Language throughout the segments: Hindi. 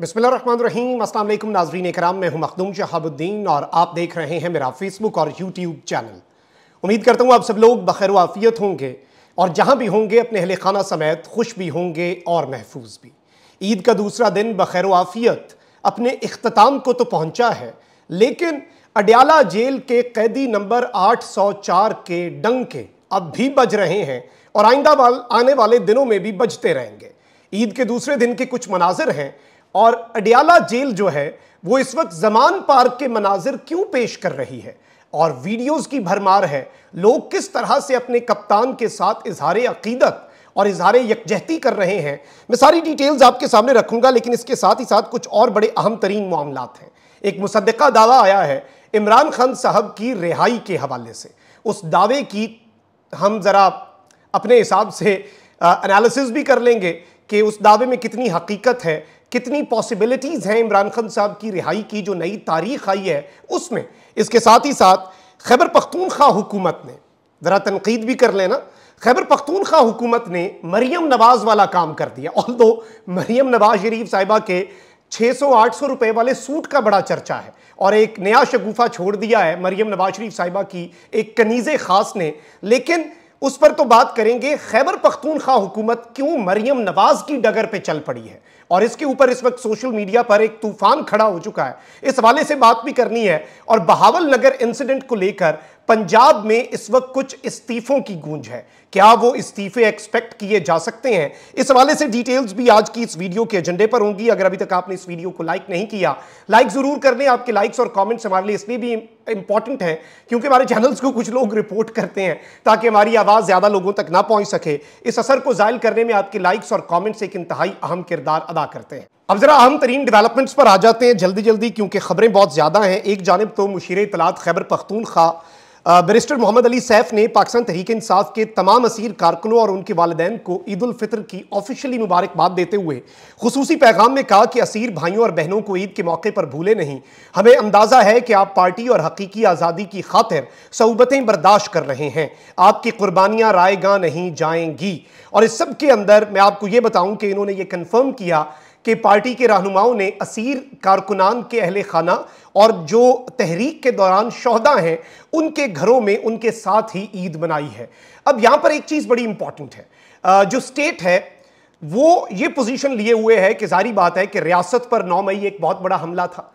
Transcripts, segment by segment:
बसमीम अल्लाम नाजरीन कराम मैं हूँ मखदूम शहाबुद्दीन और आप देख रहे हैं मेरा फेसबुक और यूट्यूब चैनल उम्मीद करता हूँ आप सब लोग बखैर आफियत होंगे और जहाँ भी होंगे अपने अहल खाना समेत खुश भी होंगे और महफूज भी ईद का दूसरा दिन बखैर आफियत अपने अख्ताम को तो पहुँचा है लेकिन अडयाला जेल के कैदी नंबर आठ के डंग के अब भी बज रहे हैं और आइंदा वाल आने वाले दिनों में भी बजते रहेंगे ईद के दूसरे दिन के कुछ मनाजिर हैं और अडियाला जेल जो है वो इस वक्त जमान पार्क के मनाजिर क्यों पेश कर रही है और वीडियोस की भरमार है लोग किस तरह से अपने कप्तान के साथ इजहार अकीदत और इजहार यकजहती कर रहे हैं मैं सारी डिटेल्स आपके सामने रखूंगा लेकिन इसके साथ ही साथ कुछ और बड़े अहम तरीन मामला हैं एक मुसदा दावा आया है इमरान खान साहब की रिहाई के हवाले से उस दावे की हम ज़रा अपने हिसाब से एनालिसिस भी कर लेंगे कि उस दावे में कितनी हकीकत है कितनी पॉसिबिलिटीज़ हैं इमरान खान साहब की रिहाई की जो नई तारीख आई है उसमें इसके साथ ही साथ खैबर पख्तूनख्वा हुकूमत ने ज़रा तनकीद भी कर लेना खैबर पख्तूनख्वा हुकूमत ने मरीम नवाज़ वाला काम कर दिया और दो मरीम नवाज शरीफ साहिबा के 600-800 रुपए वाले सूट का बड़ा चर्चा है और एक नया शगुफा छोड़ दिया है मरियम नवाज शरीफ साहिबा की एक कनीज़ खास ने लेकिन उस पर तो बात करेंगे खैबर पख्तूनख्वा हुकूमत क्यों मरियम नवाज की डगर पे चल पड़ी है और इसके ऊपर इस वक्त सोशल मीडिया पर एक तूफान खड़ा हो चुका है इस हवाले से बात भी करनी है और बहावल नगर इंसिडेंट को लेकर पंजाब में इस वक्त कुछ इस्तीफों की गूंज है क्या वो इस्तीफे एक्सपेक्ट किए जा सकते हैं इस हवाले से डिटेल्स भी आज की इस वीडियो के एजेंडे पर होंगी अगर अभी तक आपने इस वीडियो को लाइक नहीं किया लाइक जरूर कर लें आपके लाइक्स और कमेंट्स हमारे लिए इसलिए भी इंपॉर्टेंट है क्योंकि हमारे चैनल्स को कुछ लोग रिपोर्ट करते हैं ताकि हमारी आवाज़ ज़्यादा लोगों तक ना पहुंच सके इस असर को जायल करने में आपके लाइक्स और कॉमेंट्स एक इंतहाई अहम किरदार अदा करते हैं अब जरा अहम तरीन डेवलपमेंट्स पर आ जाते हैं जल्दी जल्दी क्योंकि खबरें बहुत ज़्यादा हैं एक जानब तो मुशीर इतलात खैबर पख्तूनखा बैरिस्टर मोहम्मद अली सैफ ने पाकिस्तान तहरीक इंसाफ के तमाम असीर कारकुनों और उनके वालदेन को ईद उलफ़ितर की ऑफिशियली मुबारकबाद देते हुए खसूसी पैगाम में कहा कि असीर भाइयों और बहनों को ईद के मौके पर भूले नहीं हमें अंदाज़ा है कि आप पार्टी और हकीकी आज़ादी की खातिर सहूबतें बर्दाश्त कर रहे हैं आपकी कुर्बानियाँ रायगा नहीं जाएंगी और इस सब के अंदर मैं आपको ये बताऊँ कि इन्होंने ये कन्फर्म किया कि पार्टी के रहनुमाओं ने असीर कारकुनान के अहल खाना और जो तहरीक के दौरान शहदा हैं उनके घरों में उनके साथ ही ईद मनाई है अब यहाँ पर एक चीज़ बड़ी इंपॉर्टेंट है जो स्टेट है वो ये पोजीशन लिए हुए है कि जारी बात है कि रियासत पर नौ मई एक बहुत बड़ा हमला था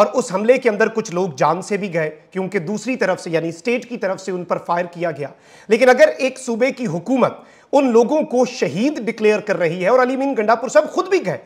और उस हमले के अंदर कुछ लोग जान से भी गए क्योंकि दूसरी तरफ से यानी स्टेट की तरफ से उन पर फायर किया गया लेकिन अगर एक सूबे की हुकूमत उन लोगों को शहीद डिक्लेयर कर रही है और अलीमिन गंडापुर साहब खुद भी गए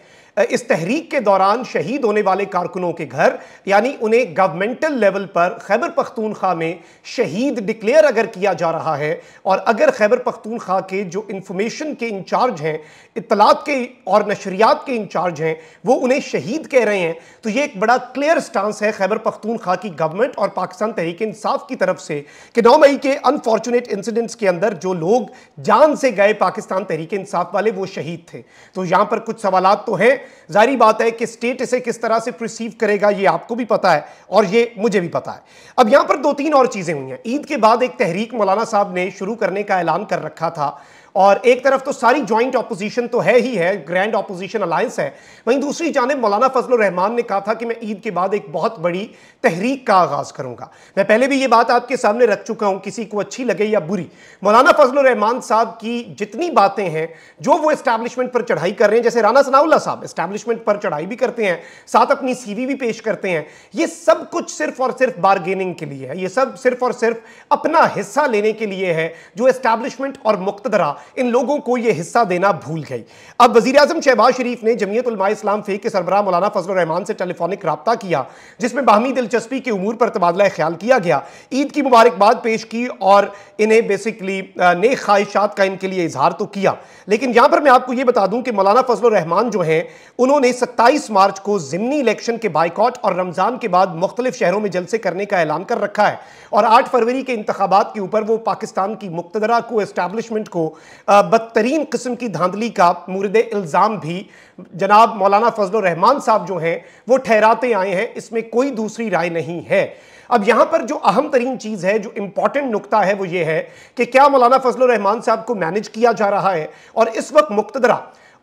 इस तहरीक के दौरान शहीद होने वाले कारकुनों के घर यानी उन्हें गवर्नमेंटल लेवल पर खैबर पख्तूनख्वा में शहीद डिक्लेयर अगर किया जा रहा है और अगर खैबर पख्तूनख्वा के जो इंफॉर्मेशन के इंचार्ज हैं इतलात के और नशरियात के इंचार्ज हैं वो उन्हें शहीद कह रहे हैं तो ये एक बड़ा क्लियर स्टांस है खैबर पख्तूनख्वा की गवर्नमेंट और पाकिस्तान तहरीक इंसाफ की तरफ से कि नौ मई के अनफॉर्चुनेट इंसिडेंट्स के अंदर जो लोग जान से गए पाकिस्तान तहरीक इंसाफ वाले वो शहीद थे तो यहाँ पर कुछ सवाल तो हैं जाहरी बात है कि स्टेट इसे किस तरह से प्रिसीव करेगा ये आपको भी पता है और ये मुझे भी पता है अब यहां पर दो तीन और चीजें हुई हैं ईद के बाद एक तहरीक मौलाना साहब ने शुरू करने का ऐलान कर रखा था और एक तरफ तो सारी ज्वाइंट ऑपोजिशन तो है ही है ग्रैंड ऑपोजिशन अलायंस है वहीं दूसरी जानब मौलाना फजल रहमान ने कहा था कि मैं ईद के बाद एक बहुत बड़ी तहरीक का आगाज़ करूंगा मैं पहले भी ये बात आपके सामने रख चुका हूं किसी को अच्छी लगे या बुरी मौलाना फजल रहमान साहब की जितनी बातें हैं जो वो इस्टेब्लिशमेंट पर चढ़ाई कर रहे हैं जैसे राना सनाउल्ला साहब इस्टेब्लिशमेंट पर चढ़ाई भी करते हैं साथ अपनी सी भी पेश करते हैं ये सब कुछ सिर्फ और सिर्फ बारगेनिंग के लिए है ये सब सिर्फ और सिर्फ अपना हिस्सा लेने के लिए है जो इस्टेब्लिशमेंट और मुक्तरा इन लोगों को यह हिस्सा देना भूल गई अब वजी अजम शहबाज शरीफ ने जमीयत इस्लाम फेक के सरबरा मौलाना फजल रहमान से टेलीफोनिक रबता किया जिसमें बाहमी दिलचस्पी के उमूर पर तबादला ख्याल किया गया ईद की मुबारकबाद पेश की और इन्हें बेसिकली नए ख्वाहिशात का इनके लिए इजहार तो किया लेकिन यहां पर मैं आपको यह बता दूं कि मौलाना फजल रहमान जो हैं उन्होंने सत्ताईस मार्च को जिमनी इलेक्शन के बाइकॉट और रमज़ान के बाद मुख्तलिफ शहरों में जलसे करने का ऐलान कर रखा है और आठ फरवरी के इंतबात के ऊपर वो पाकिस्तान की मुकतदरा को एस्टैब्लिशमेंट को बदतरीन किस्म की धांधली का मुरद इल्ज़ाम भी जनाब मौलाना फजल रहमान साहब जो हैं वो ठहराते आए हैं इसमें कोई दूसरी राय नहीं है अब यहाँ पर जो अहम तरीन चीज़ है जो इम्पॉर्टेंट नुकता है वो ये है कि क्या मौलाना फजल रहमान साहब को मैनेज किया जा रहा है और इस वक्त मुक्तदरा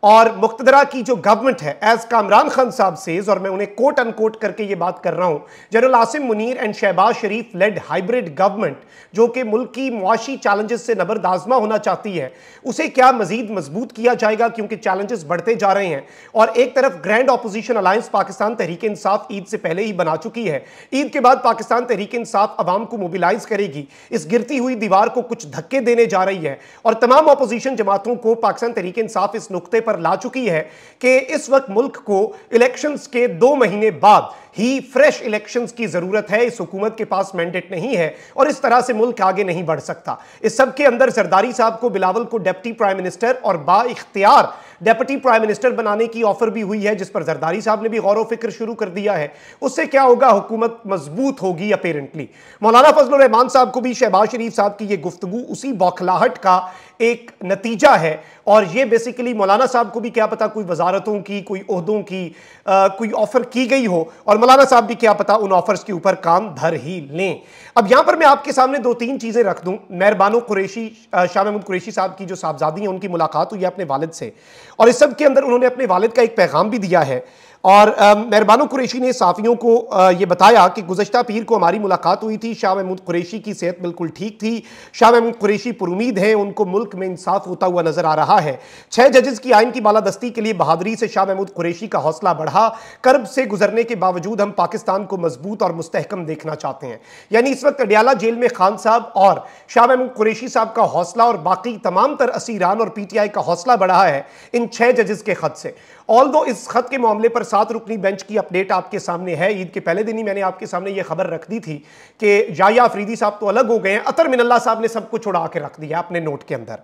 और मुख्तरा की जो गवर्नमेंट है एज कामरान खान साहब सेज और मैं उन्हें कोट अनकोट करके ये बात कर रहा हूँ general Asim Munir and Shahbaz Sharif led hybrid government जो कि मुल्क की मुआशी चैलेंजेस से नबरदाजमा होना चाहती है उसे क्या मजीद मजबूत किया जाएगा क्योंकि चैलेंजेस बढ़ते जा रहे हैं और एक तरफ grand opposition alliance Pakistan Tehreek Insaf Eid से पहले ही बना चुकी है ईद के बाद पाकिस्तान तहरीक इंसाफ आवाम को मोबिलाइज करेगी इस गिरती हुई दीवार को कुछ धक्के देने जा रही है और तमाम अपोजिशन जमातों को पाकिस्तान तहरीक इंसाफ इस नुकते पर ला चुकी है कि इस वक्त मुल्क को इलेक्शंस के दो महीने बाद ही फ्रेश इलेक्शंस की ज़रूरत है इस हुकूमत के पास मैंडेट नहीं है और इस तरह से मुल्क आगे नहीं बढ़ सकता इस सब के अंदर सरदारी साहब को बिलावल को डेप्टी प्राइम मिनिस्टर और बाख्तियार डेप्टी प्राइम मिनिस्टर बनाने की ऑफर भी हुई है जिस पर जरदारी साहब ने भी गौर फिक्र शुरू कर दिया है उससे क्या होगा हुकूमत मजबूत होगी अपेरेंटली मौलाना फजल रहमान साहब को भी शहबाज शरीफ साहब की यह गुफ्तु उसी बौखलाहट का एक नतीजा है और ये बेसिकली मौलाना साहब को भी क्या पता कोई वजारतों की कोई उहदों की आ, कोई ऑफर की गई हो और मौलाना साहब भी क्या पता उन ऑफर्स के ऊपर काम धर ही लें अब यहां पर मैं आपके सामने दो तीन चीजें रख दूं मेहरबानो कुरेशी शाह महमूद कुरेशी साहब की जो साहबजादी हैं उनकी मुलाकात हुई है अपने वालिद से और इस सब के अंदर उन्होंने अपने वालिद का एक पैगाम भी दिया है और मेहरबानो कुरेशी ने साफियों को ये बताया कि गुजशत पीर को हमारी मुलाकात हुई थी शाह महमूद कुरेशी की सेहत बिल्कुल ठीक थी शाह महमूद कुरेशी पुरुद हैं उनको मुल्क में इंसाफ होता हुआ नजर आ रहा है छः जजेस की आइन की बालादस्ती के लिए बहादरी से शाह महमूद कुरेशी का हौसला बढ़ा कर्ब से गुजरने के बावजूद हम पाकिस्तान को मजबूत और मुस्तकम देखना चाहते हैं यानी इस वक्त अडियाला जेल में खान साहब और शाह महमूद कुरेशी साहब का हौसला और बाकी तमाम तर असीरान और पी टी आई का हौसला बढ़ा है इन छः जजेस के खत से ऑल दो इस खत के मामले पर सात रुकनी बेंच की अपडेट आपके सामने है ईद के पहले दिन ही मैंने आपके सामने यह खबर रख दी थी कि जाया अफरीदी साहब तो अलग हो गए हैं अतर मिनल्ला साहब ने सब कुछ उड़ा के रख दिया अपने नोट के अंदर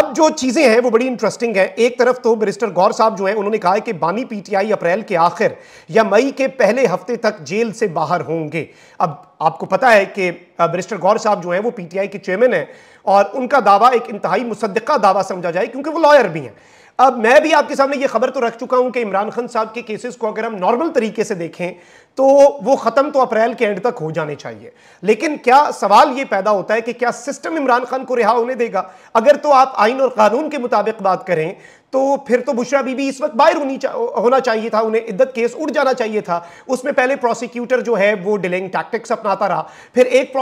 अब जो चीज़ें हैं वो बड़ी इंटरेस्टिंग है एक तरफ तो मिनिस्टर गौर साहब जो है उन्होंने कहा कि बानी पीटीआई अप्रैल के आखिर या मई के पहले हफ्ते तक जेल से बाहर होंगे अब आपको पता है कि मिनिस्टर गौर साहब जो है वो पीटीआई के चेयरमैन हैं और उनका दावा एक इंतहाई मुसदा दावा समझा जाए क्योंकि वो लॉयर भी हैं अब मैं भी आपके सामने ये खबर तो रख चुका हूं कि इमरान खान साहब के केसेस को अगर हम नॉर्मल तरीके से देखें तो वो खत्म तो अप्रैल के एंड तक हो जाने चाहिए लेकिन क्या सवाल ये पैदा होता है कि क्या सिस्टम इमरान खान को रिहा होने देगा अगर तो आप आइन और कानून के मुताबिक बात करें तो फिर तो बुशरा बीबी इस वक्त बाहर होनी चा, होना चाहिए था उन्हें इद्दत केस उड़ जाना चाहिए था उसमें पहले प्रोसिक्यूटर जो है वो डिलेंग टैक्टिक्स अपनाता रहा फिर एक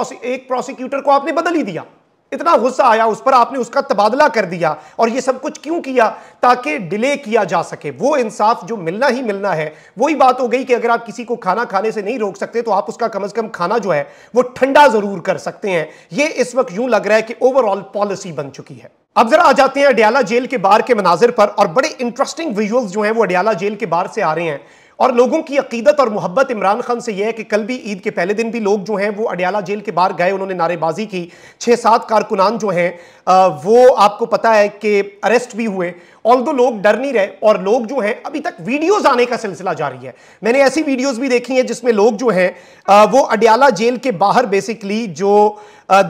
प्रोसिक्यूटर को आपने बदल ही दिया इतना गुस्सा आया उस पर आपने उसका तबादला कर दिया और ये सब कुछ क्यों किया ताकि डिले किया जा सके वो इंसाफ जो मिलना ही मिलना है वही बात हो गई कि अगर आप किसी को खाना खाने से नहीं रोक सकते तो आप उसका कम अज कम खाना जो है वो ठंडा जरूर कर सकते हैं ये इस वक्त यूं लग रहा है कि ओवरऑल पॉलिसी बन चुकी है अब जरा आ जाते हैं अडियाला जेल के बाहर के मनाजिर पर और बड़े इंटरेस्टिंग विजुअल्स जो हैं वो अडियाला जेल के बाहर से आ रहे हैं और लोगों की अकीदत और मोहब्बत इमरान खान से यह है कि कल भी ईद के पहले दिन भी लोग जो हैं वो अडियाला जेल के बाहर गए उन्होंने नारेबाजी की छः सात कारकुनान जो हैं वो आपको पता है कि अरेस्ट भी हुए ऑल दो लोग डर नहीं रहे और लोग जो हैं अभी तक वीडियोस आने का सिलसिला जारी है मैंने ऐसी वीडियोस भी देखी हैं जिसमें लोग जो हैं वो अडियाला जेल के बाहर बेसिकली जो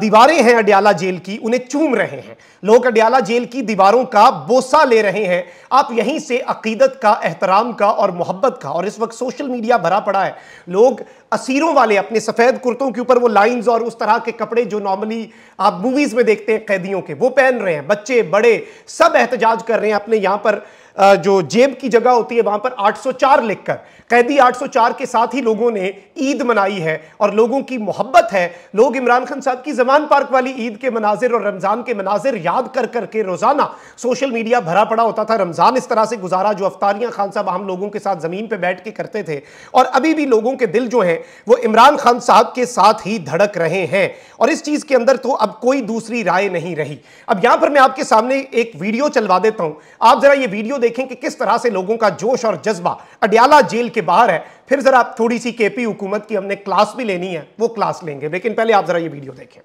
दीवारें हैं अडियाला जेल की उन्हें चूम रहे हैं लोग अडियाला जेल की दीवारों का बोसा ले रहे हैं आप यहीं से अकीदत का एहतराम का और मोहब्बत का और इस वक्त सोशल मीडिया भरा पड़ा है लोग असीरों वाले अपने सफेद कुर्तों के ऊपर वो लाइंस और उस तरह के कपड़े जो नॉर्मली आप मूवीज में देखते हैं कैदियों के वो पहन रहे हैं बच्चे बड़े सब एहतजाज कर रहे हैं अपने यहां पर जो जेब की जगह होती है वहां पर 804 लिखकर कैदी 804 के साथ ही लोगों ने ईद मनाई है और लोगों की मोहब्बत है लोग इमरान खान साहब की जमान पार्क वाली ईद के मनाजिर और रमजान के मनाजिर याद कर करके रोजाना सोशल मीडिया भरा पड़ा होता था रमजान इस तरह से गुजारा जो अफ्तारियां खान साहब हम लोगों के साथ जमीन पर बैठ के करते थे और अभी भी लोगों के दिल जो है वो इमरान खान साहब के साथ ही धड़क रहे हैं और इस चीज के अंदर तो अब कोई दूसरी राय नहीं रही अब यहां पर मैं आपके सामने एक वीडियो चलवा देता हूं आप जरा ये वीडियो देखें कि किस तरह से लोगों का जोश और जज्बा अडियाला जेल के बाहर है फिर जरा थोड़ी सी केपी हुकूमत की हमने क्लास भी लेनी है वो क्लास लेंगे लेकिन पहले आप जरा ये वीडियो देखें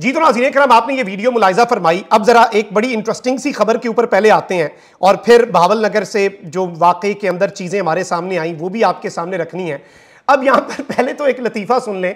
जी तो नाजीन कराम आपने ये वीडियो मुलायजा फरमाई अब ज़रा एक बड़ी इंटरेस्टिंग सी खबर के ऊपर पहले आते हैं और फिर भावल नगर से जो वाकई के अंदर चीज़ें हमारे सामने आई वो भी आपके सामने रखनी है अब यहाँ पर पहले तो एक लतीफ़ा सुन लें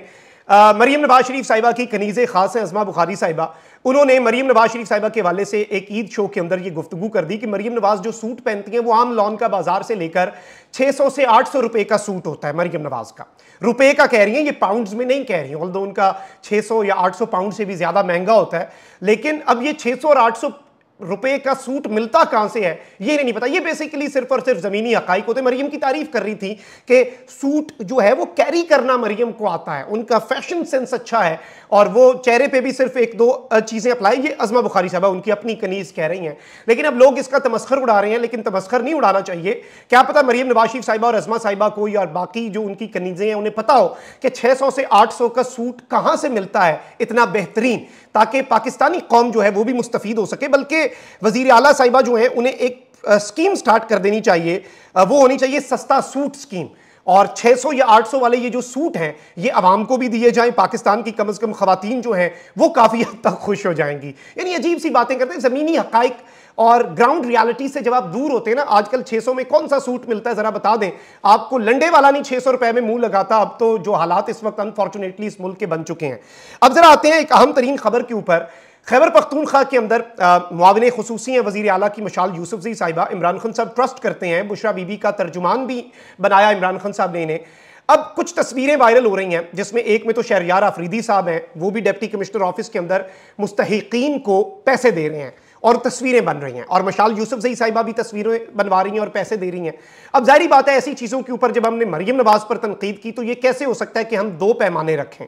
मरीम नवाज शरीफ साहिबा की कनीज़ ख़ास अजमा बुखारी साहिबा उन्होंने मरीम नवाज शरीफ साहिबा के हवाले से एक ईद शो के अंदर ये गुफ्तु कर दी कि मरीम नवाज जो सूट पहनती हैं वो आम लॉन का बाजार से लेकर 600 से 800 रुपए का सूट होता है मरीम नवाज का रुपए का कह रही हैं ये पाउंड्स में नहीं कह रही ऑल उनका 600 या 800 पाउंड से भी ज़्यादा महंगा होता है लेकिन अब ये 600 और आठ रुपए का सूट मिलता कहां से है ये नहीं, पता ये बेसिकली सिर्फ और सिर्फ जमीनी हकाइक होते मरियम की तारीफ कर रही थी कि सूट जो है वो कैरी करना मरियम को आता है उनका फैशन सेंस अच्छा है और वो चेहरे पे भी सिर्फ एक दो चीज़ें अप्लाई ये अजमा बुखारी साहब उनकी अपनी कनीज कह रही हैं लेकिन अब लोग इसका तमस्कर उड़ा रहे हैं लेकिन तमस्कर नहीं उड़ाना चाहिए क्या पता मरियम नवाज शरीफ साहिबा और अजमा साहिबा को या बाकी जो उनकी कनीजें हैं उन्हें पता हो कि सौ से आठ का सूट कहां से मिलता है इतना बेहतरीन ताकि पाकिस्तानी कौम जो है वो भी मुस्तफ़ हो सके बल्कि वजीर अला साहिबा जो है उन्हें एक स्कीम स्टार्ट कर देनी चाहिए वो होनी चाहिए सस्ता सूट स्कीम और 600 या 800 वाले ये जो सूट हैं ये आवाम को भी दिए जाएं पाकिस्तान की कम से कम ख़वातीन जो हैं वो काफ़ी हद तक खुश हो जाएंगी यानी अजीब सी बातें करते हैं ज़मीनी हक़ और ग्राउंड रियलिटी से जब आप दूर होते हैं ना आजकल 600 में कौन सा सूट मिलता है ज़रा बता दें आपको लंडे वाला नहीं 600 रुपए में मुंह लगाता अब तो जो हालात इस वक्त अनफॉर्चुनेटली इस मुल्क के बन चुके हैं अब ज़रा आते हैं एक अहम तरीन खबर के ऊपर खैबर पख्तूनखा के अंदर मुआवन खसूसी हैं वजी अला की मशाल यूसुफजी साहिबा इमरान खान साहब ट्रस्ट करते हैं बुशरा बीबी का तर्जुमान भी बनाया इमरान खान साहब ने इन्हें अब कुछ तस्वीरें वायरल हो रही हैं जिसमें एक में तो शहरियार आफरीदी साहब हैं वो भी डेप्टी कमिश्नर ऑफिस के अंदर मुस्तकिन को पैसे दे रहे हैं और तस्वीरें बन रही हैं और मशाल यूसुफ जई साहिबा भी तस्वीरें बनवा रही हैं और पैसे दे रही हैं अब जाहिर बात है ऐसी चीज़ों के ऊपर जब हमने मरीम नवाज पर तनकीद की तो ये कैसे हो सकता है कि हम दो पैमाने रखें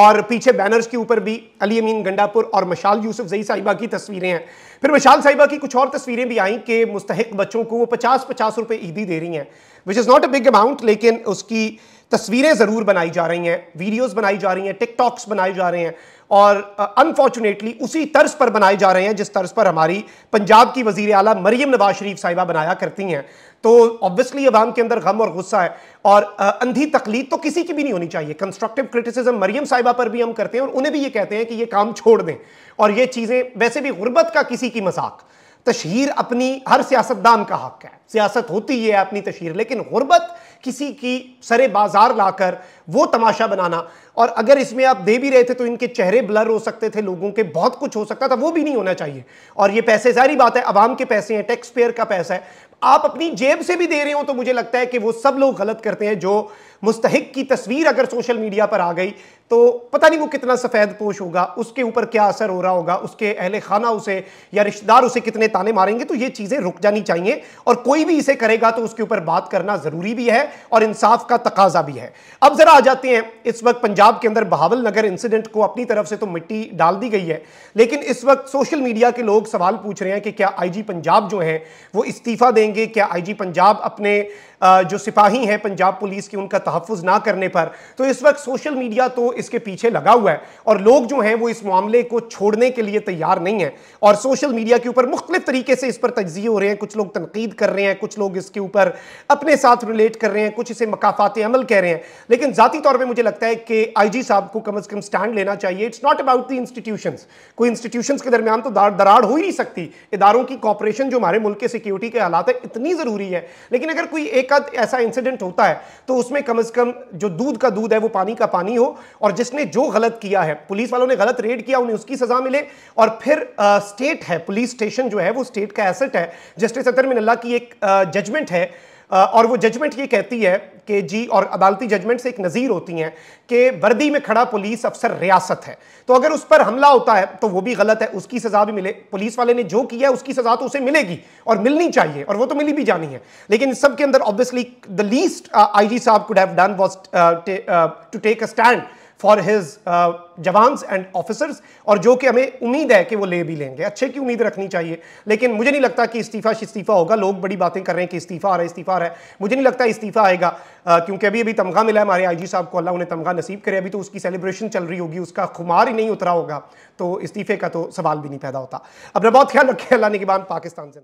और पीछे बैनर्स के ऊपर भी अली अमीन गंडापुर और मशाल यूसुफ जई साहिबा की तस्वीरें हैं फिर मशाल साहिबा की कुछ और तस्वीरें भी आई कि मुस्तक बच्चों को वो पचास पचास रुपये ईदी दे रही हैं which is not a big amount लेकिन उसकी तस्वीरें ज़रूर बनाई जा रही हैं वीडियोस बनाई जा रही हैं टिकटॉक्स बनाए जा रहे हैं और अनफॉर्चुनेटली उसी तर्ज पर बनाए जा रहे हैं जिस तर्ज पर हमारी पंजाब की वजीर अला मरीम नवाज शरीफ साहिबा बनाया करती हैं तो ऑब्वियसली अवाम के अंदर गम और गुस्सा है और अंधी तकलीफ तो किसी की भी नहीं होनी चाहिए कंस्ट्रक्टिव क्रिटिसिज्म मरीम साहिबा पर भी हम करते हैं और उन्हें भी ये कहते हैं कि ये काम छोड़ दें और ये चीज़ें वैसे भी गुर्बत का किसी की मजाक तशहर अपनी हर सियासतदान का हक है सियासत होती है अपनी तशहर लेकिन गुर्बत किसी की सरे बाजार लाकर वो तमाशा बनाना और अगर इसमें आप दे भी रहे थे तो इनके चेहरे ब्लर हो सकते थे लोगों के बहुत कुछ हो सकता था वो भी नहीं होना चाहिए और ये पैसे सारी बात है आवाम के पैसे हैं टैक्स पेयर का पैसा है आप अपनी जेब से भी दे रहे हो तो मुझे लगता है कि वो सब लोग गलत करते हैं जो मुस्तक की तस्वीर अगर सोशल मीडिया पर आ गई तो पता नहीं वो कितना सफ़ेद पोश होगा उसके ऊपर क्या असर हो रहा होगा उसके अहले खाना उसे या रिश्तेदार उसे कितने ताने मारेंगे तो ये चीज़ें रुक जानी चाहिए और कोई भी इसे करेगा तो उसके ऊपर बात करना ज़रूरी भी है और इंसाफ का तकाजा भी है अब ज़रा आ जाते हैं इस वक्त पंजाब के अंदर बहावल नगर इंसिडेंट को अपनी तरफ से तो मिट्टी डाल दी गई है लेकिन इस वक्त सोशल मीडिया के लोग सवाल पूछ रहे हैं कि क्या आईजी पंजाब जो हैं वो इस्तीफ़ा देंगे क्या आईजी पंजाब अपने जो सिपाही हैं पंजाब पुलिस की उनका तहफ़ ना करने पर तो इस वक्त सोशल मीडिया तो इसके पीछे लगा हुआ है और लोग जो हैं वो इस मामले को छोड़ने के लिए तैयार नहीं है और सोशल मीडिया के ऊपर मुख्तलिफ तरीके से इस पर तजिए हो रहे हैं कुछ लोग तनकीद कर रहे हैं कुछ लोग इसके ऊपर अपने साथ रिलेट कर रहे हैं कुछ इसे मकाफात अमल कह रहे हैं लेकिन जाती तौर पे मुझे लगता है कि आईजी साहब को कम से कम स्टैंड लेना चाहिए it's not about the institutions कोई इंस्टीट्यूशंस के दरमियान तो दरार हो ही नहीं सकती इदारों की कॉपरेशन जो हमारे मुल्क के सिक्योरिटी के हालात है इतनी ज़रूरी है लेकिन अगर कोई एक आध ऐसा इंसिडेंट होता है तो उसमें कम अज़ कम जो दूध का दूध है वो पानी का पानी हो और जिसने जो गलत किया है पुलिस वालों ने गलत रेड किया उन्हें उसकी सज़ा मिले और फिर स्टेट है पुलिस स्टेशन जो है वो स्टेट का एसेट है जस्टिस अतर मिनल्ला की एक जजमेंट है और वो जजमेंट ये कहती है कि जी और अदालती जजमेंट से एक नज़ीर होती हैं कि वर्दी में खड़ा पुलिस अफसर रियासत है तो अगर उस पर हमला होता है तो वो भी गलत है उसकी सज़ा भी मिले पुलिस वाले ने जो किया है उसकी सज़ा तो उसे मिलेगी और मिलनी चाहिए और वो तो मिली भी जानी है लेकिन इस सब के अंदर obviously the least I G sahab could have done was to take a stand for his uh, jawans and officers और जो कि हमें उम्मीद है कि वो ले भी लेंगे अच्छे की उम्मीद रखनी चाहिए लेकिन मुझे नहीं लगता कि इस्तीफा इस्तीफा होगा लोग बड़ी बातें कर रहे हैं कि इस्तीफा आ रहा है इस्तीफा आ रहा है मुझे नहीं लगता इस्तीफा आएगा क्योंकि अभी अभी तमगा मिला है हमारे जी साहब को अल्लाह उन्हें तमगा नसीब करे अभी तो उसकी सेलिब्रेशन चल रही होगी उसका खुमार ही नहीं उतरा होगा तो इस्तीफे का तो सवाल भी नहीं पैदा होता अपना बहुत ख्याल रखें अल्लाह ने निगबान पाकिस्तान से